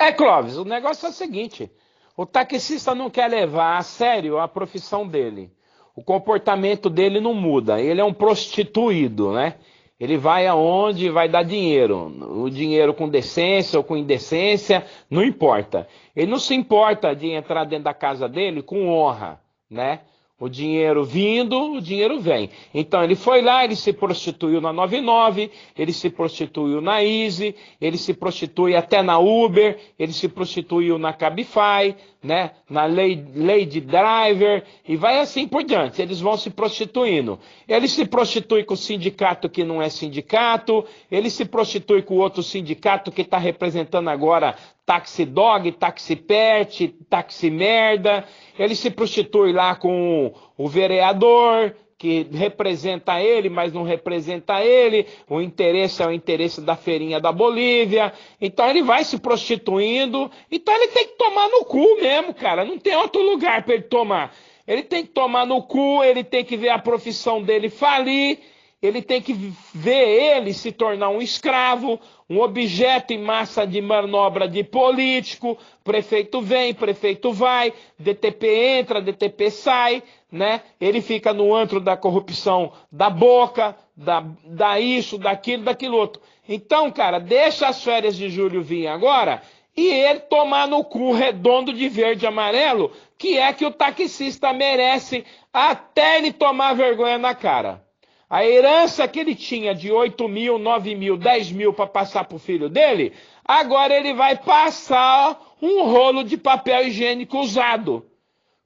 É, Clóvis, o negócio é o seguinte: o taxista não quer levar a sério a profissão dele. O comportamento dele não muda. Ele é um prostituído, né? Ele vai aonde vai dar dinheiro. O dinheiro com decência ou com indecência, não importa. Ele não se importa de entrar dentro da casa dele com honra, né? O dinheiro vindo, o dinheiro vem. Então ele foi lá, ele se prostituiu na 99, ele se prostituiu na Easy, ele se prostitui até na Uber, ele se prostituiu na Cabify, né? na Lady Driver, e vai assim por diante. Eles vão se prostituindo. Ele se prostitui com o sindicato que não é sindicato, ele se prostitui com outro sindicato que está representando agora Taxi dog, Taxi pet, Taxi merda. Ele se prostitui lá com o vereador, que representa ele, mas não representa ele, o interesse é o interesse da feirinha da Bolívia, então ele vai se prostituindo, então ele tem que tomar no cu mesmo, cara, não tem outro lugar para ele tomar. Ele tem que tomar no cu, ele tem que ver a profissão dele falir, ele tem que ver ele se tornar um escravo, um objeto em massa de manobra de político. Prefeito vem, prefeito vai, DTP entra, DTP sai, né? Ele fica no antro da corrupção da boca, da, da isso, daquilo, daquilo outro. Então, cara, deixa as férias de julho vir agora e ele tomar no cu redondo de verde e amarelo, que é que o taxista merece até ele tomar vergonha na cara. A herança que ele tinha de 8 mil, 9 mil, 10 mil para passar para o filho dele, agora ele vai passar um rolo de papel higiênico usado.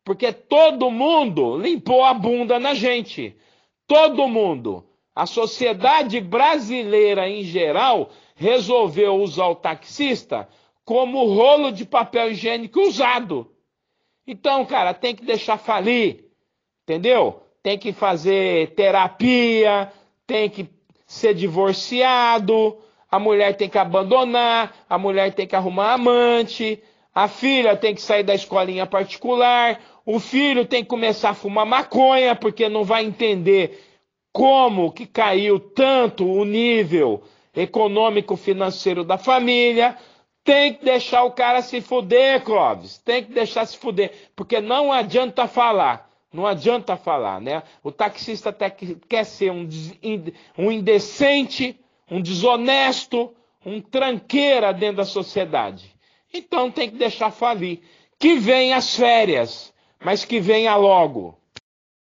Porque todo mundo limpou a bunda na gente. Todo mundo. A sociedade brasileira em geral resolveu usar o taxista como rolo de papel higiênico usado. Então, cara, tem que deixar falir. Entendeu? tem que fazer terapia, tem que ser divorciado, a mulher tem que abandonar, a mulher tem que arrumar amante, a filha tem que sair da escolinha particular, o filho tem que começar a fumar maconha, porque não vai entender como que caiu tanto o nível econômico financeiro da família. Tem que deixar o cara se fuder, Clóvis. Tem que deixar se fuder. Porque não adianta falar não adianta falar, né? O taxista até quer ser um, um indecente, um desonesto, um tranqueira dentro da sociedade. Então tem que deixar falir. Que venha as férias, mas que venha logo.